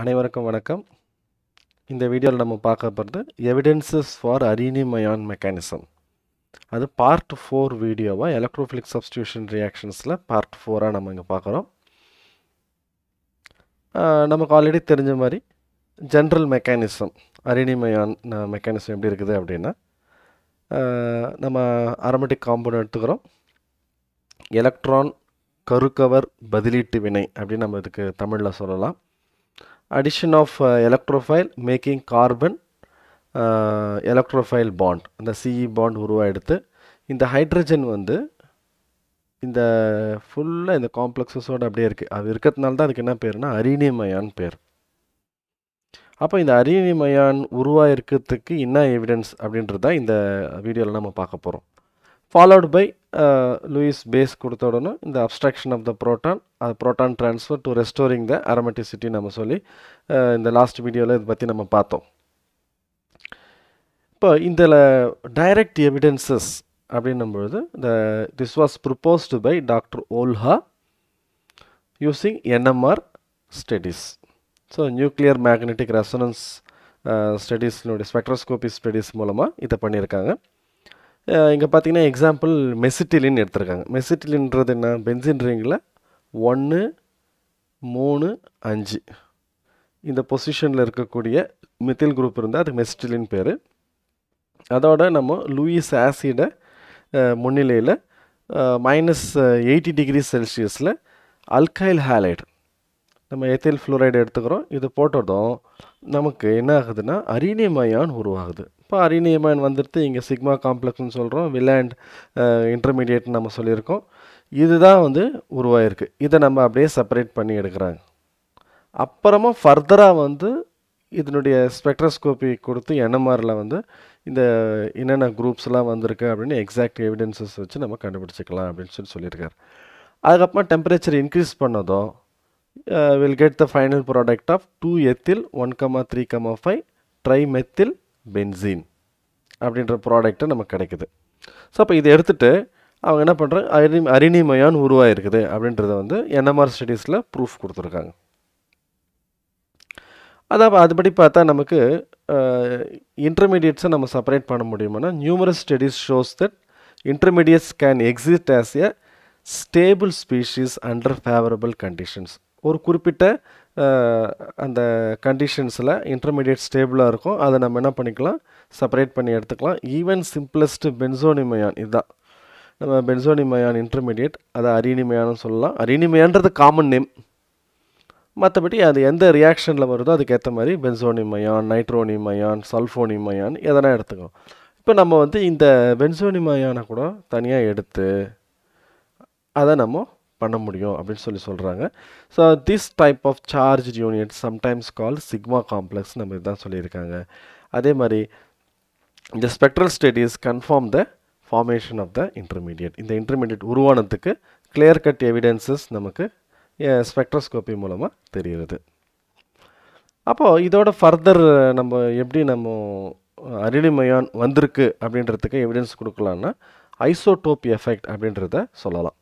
அனைவருக்கும் வணக்கம் இந்த வீடியோவில் நம்ம பார்க்க போகிறது எவிடென்சஸ் ஃபார் அரீனிமயான் மெக்கானிசம் அது பார்ட் ஃபோர் வீடியோவாக எலக்ட்ரோஃபிலிக் சப்ஸ்டியூஷன் ரியாக்ஷன்ஸில் பார்ட் ஃபோராக நம்ம இங்கே பார்க்குறோம் நமக்கு ஆல்ரெடி தெரிஞ்ச மாதிரி ஜென்ரல் மெக்கானிசம் அரீனிமயான் மெக்கானிசம் எப்படி இருக்குது அப்படின்னா நம்ம அரமெட்டிக் காம்பவுண்ட் எடுத்துக்கிறோம் எலக்ட்ரான் கருக்கவர் பதிலீட்டு வினை அப்படின்னு நம்ம இதுக்கு தமிழில் சொல்லலாம் addition of uh, electrophile making carbon uh, electrophile bond இந்த CE bond உருவாயிடுத்து இந்த ஹைட்ரஜன் வந்து இந்த ஃபுல்லாக இந்த காம்ப்ளெக்ஸஸோடு அப்படியே இருக்குது அது இருக்கிறதுனால தான் அதுக்கு என்ன arenium ion பேர் அப்போ இந்த arenium ion என்ன இன்ன அப்படின்றது தான் இந்த வீடியோவில் நம்ம பார்க்க போகிறோம் followed by Lewis base base கொடுத்த உடனே இந்த அப்ஸ்ட்ராக்ஷன் ஆஃப் த ப்ரோட்டான் அது proton transfer to restoring the aromaticity நம்ம சொல்லி uh, இந்த லாஸ்ட் வீடியோவில் இதை பற்றி நம்ம பார்த்தோம் இப்போ இந்த டைரக்ட் எவிடென்சஸ் அப்படின்னும் பொழுது the this was proposed by doctor Olah using NMR studies so nuclear magnetic resonance ஸ்டடீஸ்னுடைய ஸ்பெக்ட்ரோஸ்கோபி ஸ்டடீஸ் மூலமாக இதை பண்ணியிருக்காங்க இங்கே பார்த்தீங்கன்னா எக்ஸாம்பிள் மெசிட்டிலின் எடுத்திருக்காங்க மெசிட்டிலின்றது என்ன பென்சின் ரிங்கில் ஒன்று மூணு அஞ்சு இந்த பொசிஷனில் இருக்கக்கூடிய மெத்தில் குரூப் இருந்தால் அது மெசிட்டிலின் பேர் அதோட நம்ம லூயிஸ் ஆசிடை முன்னிலையில் மைனஸ் எயிட்டி டிகிரி செல்சியஸில் அல்கைல் ஹாலைடு நம்ம எத்தில் ஃப்ளோரைடு எடுத்துக்கிறோம் இது போட்டதும் நமக்கு என்ன ஆகுதுன்னா அரீனியமயான் உருவாகுது இப்போ அரினியமன் வந்துட்டு இங்கே சிக்மா காம்ப்ளெக்ஸ்னு சொல்கிறோம் வில்லேண்ட் இன்டர்மீடியட்னு நம்ம சொல்லியிருக்கோம் இதுதான் வந்து உருவாயிருக்கு இதை நம்ம அப்படியே செப்பரேட் பண்ணி எடுக்கிறாங்க அப்புறமா ஃபர்தராக வந்து இதனுடைய ஸ்பெக்ட்ரோஸ்கோப்பி கொடுத்து என்எம்ஆரில் வந்து இந்த என்னென்ன குரூப்ஸ்லாம் வந்திருக்கு அப்படின்னு எக்ஸாக்ட் எவிடன்சஸ் வச்சு நம்ம கண்டுபிடிச்சிக்கலாம் அப்படின்னு சொல்லி சொல்லியிருக்காரு அதுக்கப்புறமா டெம்பரேச்சர் இன்க்ரீஸ் பண்ணதும் will get the final product of two ethyl one comma three comma five trimethylbenzene அப்படின்ற ப்ராடக்ட்டு நமக்கு கிடைக்குது ஸோ அப்போ இதை எடுத்துகிட்டு அவங்க என்ன பண்ணுறாங்க அரி அரிணிமயான் உருவாகிருக்குது அப்படின்றத வந்து என்எம்ஆர் ஸ்டடீஸில் ப்ரூஃப் கொடுத்துருக்காங்க அதான் அதுபடி பார்த்தா நமக்கு இன்டர்மீடியட்ஸை நம்ம செப்பரேட் பண்ண முடியுமானா numerous studies shows that intermediates can exist as a stable species under favourable conditions ஒரு குறிப்பிட்ட அந்த கண்டிஷன்ஸில் இன்டர்மீடியட் ஸ்டேபிளாக இருக்கும் அதை நம்ம என்ன பண்ணிக்கலாம் செப்பரேட் பண்ணி எடுத்துக்கலாம் ஈவன் சிம்பிளஸ்ட்டு பென்சோனிமயான் இதுதான் நம்ம பென்சோனிமயான் இன்டர்மீடியட் அதை அரினிமயான்னு சொல்லலாம் அரினிமயான்றது காமன் நேம் மற்றபடி அது எந்த ரியாக்ஷனில் வருதோ அதுக்கேற்ற மாதிரி பென்சோனிமயான் நைட்ரோனிமயான் சல்ஃபோனிமயான் எதனா எடுத்துக்கணும் இப்போ நம்ம வந்து இந்த பென்சோனிமயானை கூட தனியாக எடுத்து அதை நம்ம பண்ண முடியும் அப்படின்னு சொல்லி சொல்கிறாங்க so this type of charge unit sometimes call sigma complex நம்ம இதுதான் சொல்லியிருக்காங்க அதே மாதிரி இந்த spectral studies confirm the formation of the intermediate இந்த இன்டர்மீடியட் உருவானத்துக்கு கிளியர் கட் எவிடென்சஸ் நமக்கு ஸ்பெக்ட்ரோஸ்கோப்பி மூலமாக தெரிகிறது அப்போது இதோட ஃபர்தர் நம்ம எப்படி நம்ம அரிளிமயான் வந்திருக்கு அப்படின்றதுக்கு எவிடன்ஸ் கொடுக்கலான்னா ஐசோடோப் எஃபெக்ட் அப்படின்றத சொல்லலாம்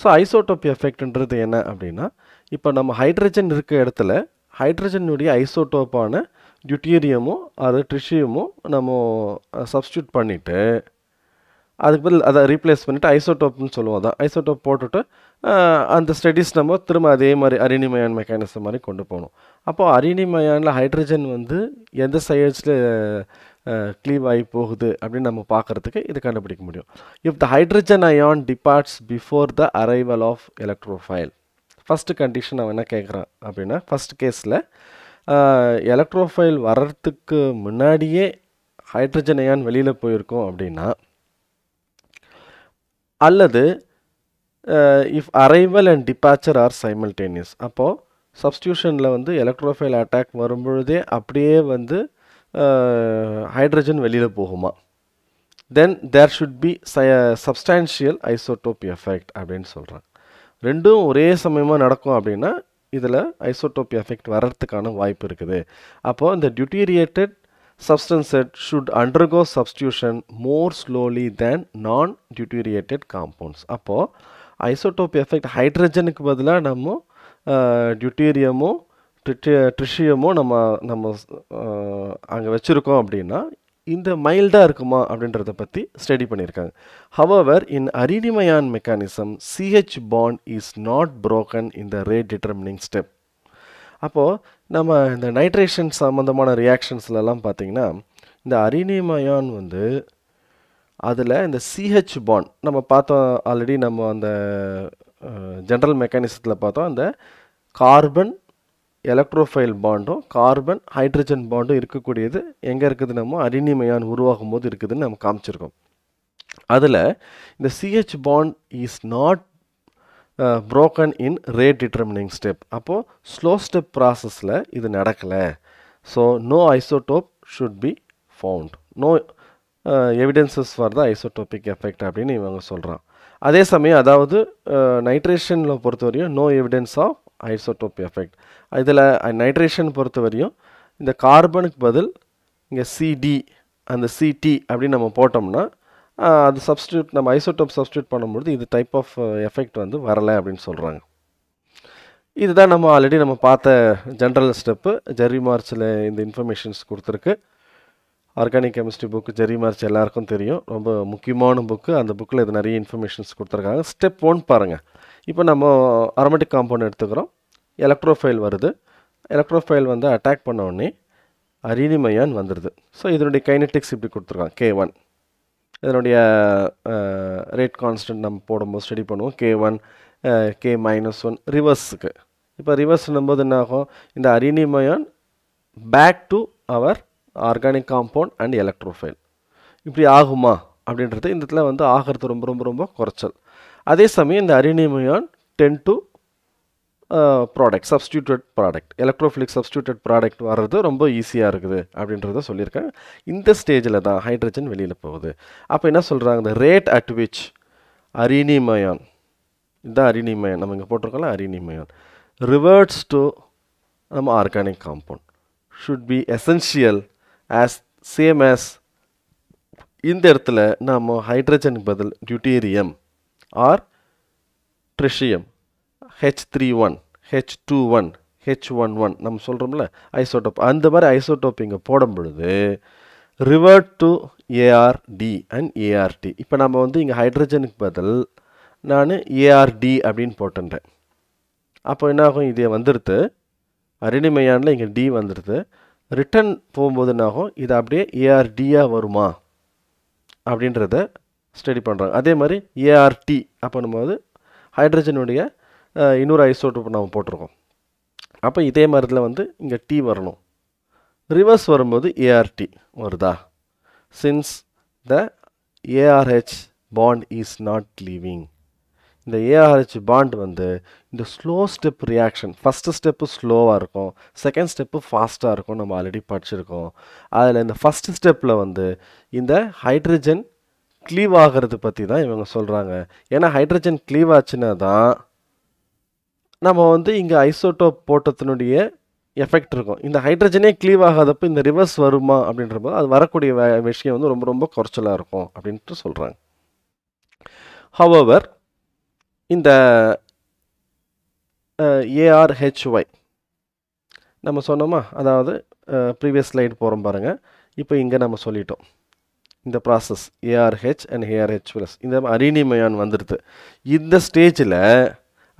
ஸோ ஐசோட்டோப் எஃபெக்ட்ன்றது என்ன அப்படின்னா இப்போ நம்ம ஹைட்ரஜன் இருக்க இடத்துல ஹைட்ரஜனுடைய ஐசோட்டோப்பான டியூட்டீரியமும் அது ட்ரிஷியமும் நம்ம சப்ஸ்டியூட் பண்ணிவிட்டு அதுக்கு பதில் அதை ரீப்ளேஸ் பண்ணிவிட்டு ஐசோட்டோப்னு சொல்லுவோம் அதான் ஐசோட்டோப் போட்டுட்டு அந்த ஸ்டடீஸ் நம்ம திரும்ப அதே மாதிரி அரிணிமயான் மெக்கானிசம் மாதிரி கொண்டு போகணும் அப்போது அரிணிமயானில் ஹைட்ரஜன் வந்து எந்த சைட்ஸில் க்ளீவ் ஆகி போகுது அப்படின்னு நம்ம பார்க்குறதுக்கு இது கண்டுபிடிக்க முடியும் if the hydrogen ion departs before the arrival of electrophile first condition அவன் என்ன கேட்குறான் அப்படின்னா ஃபஸ்ட் கேஸில் எலக்ட்ரோஃபைல் வர்றதுக்கு முன்னாடியே ஹைட்ரஜன் அயான் வெளியில் போயிருக்கோம் அப்படின்னா அல்லது if arrival and departure are simultaneous அப்போது சப்ஸ்டியூஷனில் வந்து எலக்ட்ரோஃபைல் அட்டாக் வரும்பொழுதே அப்படியே வந்து ஹைட்ரஜன் வெளியில் போகுமா then there should be substantial isotope effect அப்படின்னு சொல்கிறாங்க ரெண்டும் ஒரே சமயமாக நடக்கும் அப்படின்னா இதில் ஐசோட்டோப் எஃபெக்ட் வர்றதுக்கான வாய்ப்பு இருக்குது அப்போது இந்த deuteriated substances should undergo substitution more slowly than non deuteriated compounds அப்போது ஐசோட்டோப் எஃபெக்ட் ஹைட்ரஜனுக்கு பதிலாக நம்ம டியூட்டீரியமும் ட்ரி ட்ரிஷியமும் நம்ம நம்ம அங்கே வச்சுருக்கோம் அப்படின்னா இந்த மைல்டாக இருக்குமா அப்படின்றத பற்றி ஸ்டடி பண்ணியிருக்காங்க however in arenium ion mechanism CH bond is not broken in the rate determining step அப்போது நம்ம இந்த நைட்ரேஷன் சம்மந்தமான ரியாக்ஷன்ஸ்லலாம் பார்த்திங்கன்னா இந்த அரிணிமயான் வந்து அதில் இந்த சிஹெச் பாண்ட் நம்ம பார்த்தோம் ஆல்ரெடி நம்ம அந்த ஜென்ரல் மெக்கானிசத்தில் பார்த்தோம் அந்த கார்பன் எலக்ட்ரோஃபைல் பாண்டும் கார்பன் ஹைட்ரஜன் பாண்டும் இருக்கக்கூடியது எங்கே இருக்குது நம்ம அரினிமயான் உருவாகும் போது இருக்குதுன்னு நம்ம காமிச்சிருக்கோம் அதில் இந்த CH bond is not broken in rate determining step அப்போது ஸ்லோ ஸ்டெப் ப்ராசஸில் இது நடக்கலை so no isotope should be found no evidences for the isotopic effect அப்படின்னு இவங்க சொல்கிறான் அதே சமயம் அதாவது நைட்ரேஷனில் uh, பொறுத்தவரையும் no evidence of isotope effect இதில் நைட்ரேஷன் பொறுத்த வரையும் இந்த கார்பனுக்கு பதில் இங்கே சிடி அந்த சிடி அப்படின்னு நம்ம போட்டோம்னா அது சப்ஸ்டியூட் நம்ம ஐசோடோப் சப்ஸ்டியூட் பண்ணும்பொழுது இது டைப் ஆஃப் எஃபெக்ட் வந்து வரலை அப்படின்னு சொல்கிறாங்க இதுதான் நம்ம ஆல்ரெடி நம்ம பார்த்த ஜென்ரல் ஸ்டெப்பு ஜெர்ரி மார்ச்சில் இந்த இன்ஃபர்மேஷன்ஸ் கொடுத்துருக்கு organic chemistry book Jerry March எல்லாருக்கும் தெரியும் ரொம்ப முக்கியமான புக்கு அந்த புக்கில் இது நிறைய இன்ஃபர்மேஷன்ஸ் கொடுத்துருக்காங்க ஸ்டெப் ஒன் பாருங்கள் இப்போ நம்ம அரோமேட்டிக் காம்பவுண்ட் எடுத்துக்கிறோம் எலக்ட்ரோஃபைல் வருது எலக்ட்ரோஃபைல் வந்து அட்டாக் பண்ண உடனே அரினிமயான் வந்துடுது ஸோ இதனுடைய கைனட்டிக்ஸ் இப்படி கொடுத்துருக்கான் கே ஒன் இதனுடைய ரேட் கான்ஸ்டன்ட் நம்ம போடும்போது ஸ்டடி பண்ணுவோம் K one K minus one ரிவர்ஸுக்கு இப்போ ரிவர்ஸ்னும் போது என்ன ஆகும் இந்த arenium ion back to our organic compound and electrophile இப்படி ஆகுமா அப்படின்றது இந்த இடத்துல வந்து ஆகிறது ரொம்ப ரொம்ப ரொம்ப குறைச்சல் அதே சமயம் இந்த arenium ion tend to product substituted product electrophilic substituted product வர்றது ரொம்ப ஈஸியாக இருக்குது அப்படின்றத சொல்லியிருக்கேன் இந்த ஸ்டேஜில் தான் ஹைட்ரஜன் வெளியில் போகுது அப்போ என்ன சொல்கிறாங்க இந்த ரேட் அட் விச் அரினிமயான் இந்த அரினிமயான் நம்ம இங்கே போட்டிருக்கோம்ல அரினிமயான் ரிவர்ட்ஸ் டு நம்ம organic compound should be essential as same as இந்த இடத்துல நாம் ஹைட்ரஜனுக்கு பதில் deuterium or tritium H three one H two one H one one நம்ம சொல்கிறோம்ல ஐசோடோப் அந்த மாதிரி ஐசோட்டோப் இங்கே போடும் பொழுது revert to ArD and ArD இப்போ நம்ம வந்து இங்கே ஹைட்ரஜனுக்கு பதில் நான் ஏஆர்டி அப்படின்னு போட்டுட்டேன் அப்போ என்ன ஆகும் இது வந்துடுது அரிணிமையானில் இங்கே டி வந்துடுது ரிட்டர்ன் போகும்போது என்னாகும் இது அப்படியே ஏஆர்டியாக வருமா அப்படின்றத ஸ்டடி பண்ணுறாங்க அதே மாதிரி ஏஆர்டி அப்போ நம்ம ஹைட்ரஜனுடைய இன்னொரு ஐசோட்டோப் நம்ம போட்டிருக்கோம் அப்போ இதே மாதிரில வந்து இங்கே டி வரணும் ரிவர்ஸ் வரும்போது ஏஆர்டி வருதா since the ArH bond is not leaving இந்த ஏஆர்ஹெச் பாண்ட் வந்து இந்த slow step reaction first step ஸ்லோவாக இருக்கும் செகண்ட் ஸ்டெப்பு ஃபாஸ்ட்டாக இருக்கும் நம்ம ஆல்ரெடி படிச்சிருக்கோம் அதில் இந்த ஃபஸ்ட்டு ஸ்டெப்பில் வந்து இந்த ஹைட்ரஜன் க்ளீவ் ஆகிறது பற்றி தான் இவங்க சொல்கிறாங்க ஏன்னா ஹைட்ரஜன் க்ளீவ் ஆச்சுன்னா தான் நம்ம வந்து இங்கே ஐசோட்டோப் போட்டத்தினுடைய எஃபெக்ட் இருக்கும் இந்த ஹைட்ரஜனே க்ளீவ் ஆகாதப்போ இந்த ரிவர்ஸ் வருமா அப்படின்ற போது அது வரக்கூடிய விஷயம் வந்து ரொம்ப ரொம்ப குறைச்சலாக இருக்கும் அப்படின்ட்டு சொல்கிறாங்க ஹவவர் இந்த ஏஆர்ஹெச்ஒய் நம்ம சொன்னோமா அதாவது ப்ரீவியஸ் ஸ்லைடு போகிறோம் பாருங்கள் இப்போ இங்கே நம்ம சொல்லிட்டோம் இந்த process ArH and ArH plus இந்த அரினிமயான் வந்துடுது இந்த ஸ்டேஜில்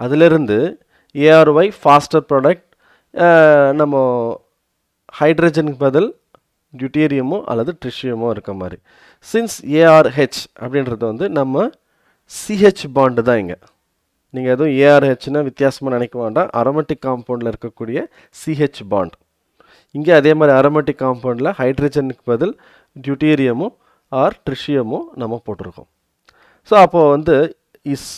அதிலிருந்து ஏஆர்ஒய் ஃபாஸ்டர் ப்ராடக்ட் நம்ம ஹைட்ரஜனுக்கு பதில் டியூட்டீரியமோ அல்லது ட்ரிஷியமோ இருக்க மாதிரி சின்ஸ் ஏஆர்ஹெச் அப்படின்றது வந்து நம்ம சிஹெச் பாண்டு தான் இங்கே நீங்கள் எதுவும் ஏஆர்ஹெச்னா வித்தியாசமாக நினைக்க வேண்டாம் அரோமெட்டிக் காம்பவுண்டில் இருக்கக்கூடிய சிஹெச் பாண்ட் இங்கே அதே மாதிரி அரோமெட்டிக் காம்பவுண்டில் ஹைட்ரஜனுக்கு பதில் டியூட்டீரியமும் ஆர் ட்ரிஷியமும் நம்ம போட்டிருக்கோம் ஸோ அப்போது வந்து is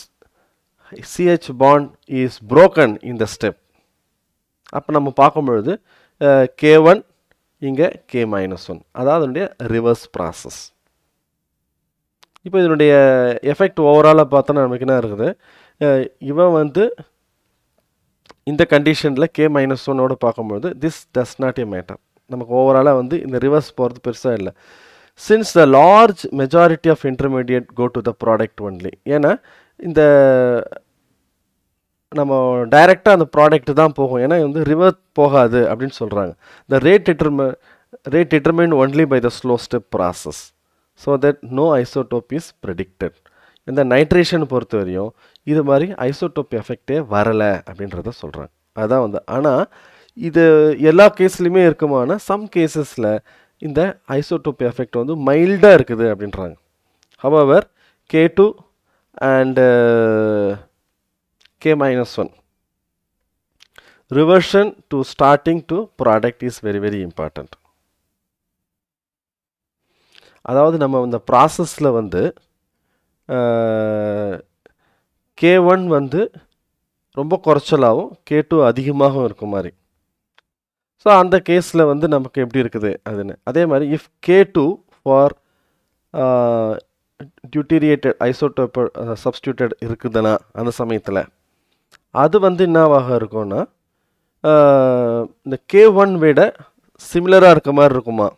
CH bond is broken the step அப்போ நம்ம பார்க்கும்பொழுது கே ஒன் இங்கே கே மைனஸ் ஒன் அதாவது அதனுடைய ரிவர்ஸ் ப்ராசஸ் இப்போ இதனுடைய எஃபெக்ட் ஓவராலாக பார்த்தோன்னா நமக்கு என்ன இருக்குது இவன் வந்து இந்த கண்டிஷனில் கே மைனஸ் ஒன்னோட பார்க்கும்போது this does not a matter நமக்கு ஓவராலாக வந்து இந்த ரிவர்ஸ் போகிறது பெருசாக இல்லை since the large majority of intermediate go to the product only ஏன்னா இந்த நம்ம டைரெக்டாக அந்த ப்ராடக்ட்டு தான் போகும் ஏன்னா வந்து ரிவர் போகாது அப்படின்னு சொல்கிறாங்க the rate determine rate determine only by the slow step process so that no isotope is predicted இந்த நைட்ரேஷன் பொறுத்த வரையும் இது மாதிரி ஐசோடோப் எஃபெக்டே வரலை அப்படின்றத சொல்கிறாங்க அதான் வந்து ஆனால் இது எல்லா கேஸ்லையுமே இருக்குமான சம் கேசஸில் இந்த ஐசோடோப் எஃபெக்ட் வந்து மைல்டாக இருக்குது அப்படின்றாங்க however K two and K minus one reversion to starting to product is very very important அதாவது நம்ம இந்த ப்ராசஸில் வந்து கே ஒன் வந்து ரொம்ப குறைச்சலாகவும் கே டூ அதிகமாகவும் இருக்க மாதிரி ஸோ அந்த கேஸில் வந்து நமக்கு எப்படி இருக்குது அதுன்னு அதே மாதிரி if K two for deuteriated isotope or substituted இருக்குதுன்னா அந்த சமயத்தில் அது வந்து என்னவாக இருக்கும்னா இந்த கே ஒன் விட சிமிலராக இருக்க மாதிரி இருக்குமா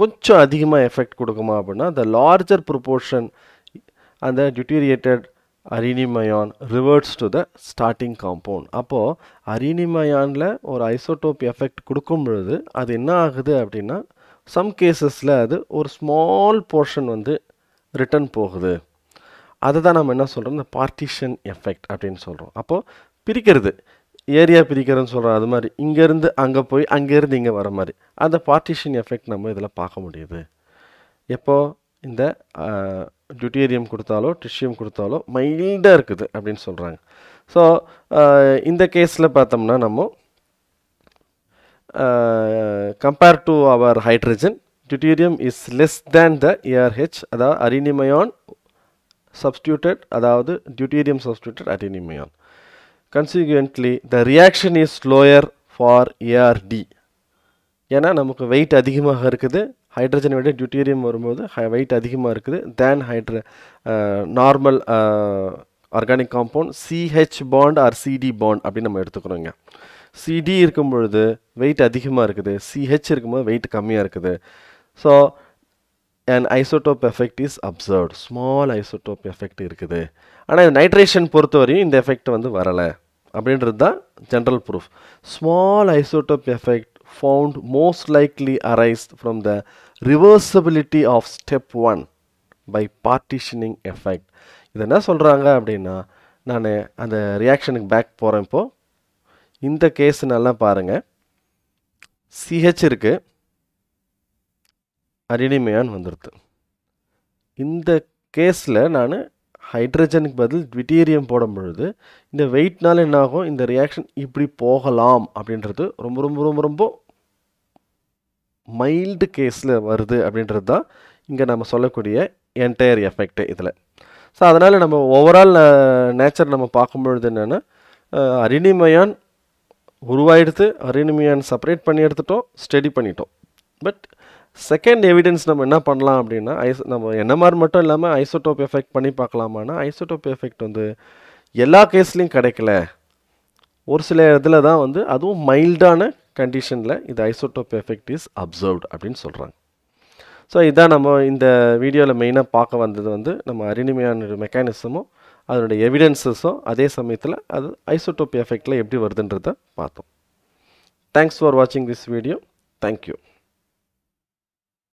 கொஞ்சம் அதிகமாக எஃபெக்ட் கொடுக்குமா அப்படின்னா அந்த லார்ஜர் ப்ரொப்போர்ஷன் அந்த deuteriated arenium reverts to the starting compound அப்போது அரினிம் ஒரு ஐசோடோப் எஃபெக்ட் கொடுக்கும் பொழுது அது என்ன ஆகுது அப்படின்னா சம் கேசஸில் அது ஒரு ஸ்மால் போர்ஷன் வந்து ரிட்டர்ன் போகுது அதை தான் நம்ம என்ன சொல்கிறோம் இந்த பார்ட்டிஷன் எஃபெக்ட் அப்படின்னு சொல்கிறோம் அப்போது பிரிக்கிறது ஏரியா பிரிக்கிறதுன்னு சொல்கிறோம் அது மாதிரி இங்கேருந்து அங்கே போய் அங்கேருந்து இங்கே வர மாதிரி அந்த பார்ட்டிஷன் எஃபெக்ட் நம்ம இதில் பார்க்க முடியுது எப்போது இந்த டியூட்டேரியம் கொடுத்தாலோ டிஷ்யூம் கொடுத்தாலோ மைல்டாக இருக்குது அப்படின்னு சொல்கிறாங்க ஸோ இந்த கேஸில் பார்த்தோம்னா நம்ம compare to our hydrogen deuterium is less than the ArH அதாவது அரினிமயான் சப்ஸ்டியூட்டட் அதாவது deuterium substituted arenium ion consequently the reaction is lower for ArD ஏன்னா நமக்கு வெயிட் அதிகமாக இருக்குது ஹைட்ரஜனை விட டியூட்டீரியம் வரும்போது வெயிட் அதிகமாக இருக்குது தேன் ஹைட்ர normal organic compound CH bond or CD bond அப்படின்னு நம்ம எடுத்துக்கிறோங்க சிடி இருக்கும் பொழுது வெயிட் அதிகமாக இருக்குது சிஹெச் இருக்கும்போது வெயிட் கம்மியாக இருக்குது so and isotope effect is observed small isotope effect இருக்குது ஆனால் இந்த நைட்ரேஷன் பொறுத்தவரையும் இந்த எஃபெக்ட் வந்து வரலை அப்படின்றது தான் general proof small isotope effect found most likely arise from the reversibility of step 1 by partitioning effect இது என்ன சொல்கிறாங்க அப்படின்னா நான் அந்த ரியாக்ஷனுக்கு பேக் போகிறேன் இப்போது இந்த கேஸ் நல்லா பாருங்கள் சிஹெச் இருக்குது அரிடிமையான் வந்துடுது இந்த கேஸில் நான் ஹைட்ரஜனுக்கு பதில் ட்விட்டீரியம் போடும் பொழுது இந்த வெயிட்னால் என்னாகும் இந்த ரியாக்ஷன் இப்படி போகலாம் அப்படின்றது ரொம்ப ரொம்ப ரொம்ப ரொம்ப மைல்டு கேஸில் வருது அப்படின்றது தான் இங்கே நம்ம சொல்லக்கூடிய என்டையர் எஃபெக்ட் இதில் ஸோ அதனால் நம்ம ஓவரால் நேச்சர் நம்ம பார்க்கும்பொழுது என்னென்னா அரிணிமையான் உருவாயிடுத்து அரிணிமையான் செப்பரேட் பண்ணி எடுத்துட்டோம் ஸ்டடி பண்ணிட்டோம் பட் செகண்ட் எவிடன்ஸ் நம்ம என்ன பண்ணலாம் அப்படின்னா ஐஸ் நம்ம என்எம்ஆர் மட்டும் இல்லாமல் ஐசோட்டோப் எஃபெக்ட் பண்ணி பார்க்கலாமான்னா ஐசோட்டோப் எஃபெக்ட் வந்து எல்லா கேஸ்லேயும் கிடைக்கல ஒரு சில இதில் தான் வந்து அதுவும் மைல்டான கண்டிஷனில் இது ஐசோட்டோப் எஃபெக்ட் இஸ் அப்சர்வ்ட் அப்படின்னு சொல்கிறாங்க ஸோ இதான் நம்ம இந்த வீடியோவில் மெயினாக பார்க்க வந்தது வந்து நம்ம அருணிமையான மெக்கானிசமும் அதனுடைய எவிடன்சஸும் அதே சமயத்தில் அது ஐசோட்டோப் எஃபெக்டில் எப்படி வருதுன்றதை பார்த்தோம் தேங்க்ஸ் ஃபார் வாட்சிங் திஸ் வீடியோ தேங்க்யூ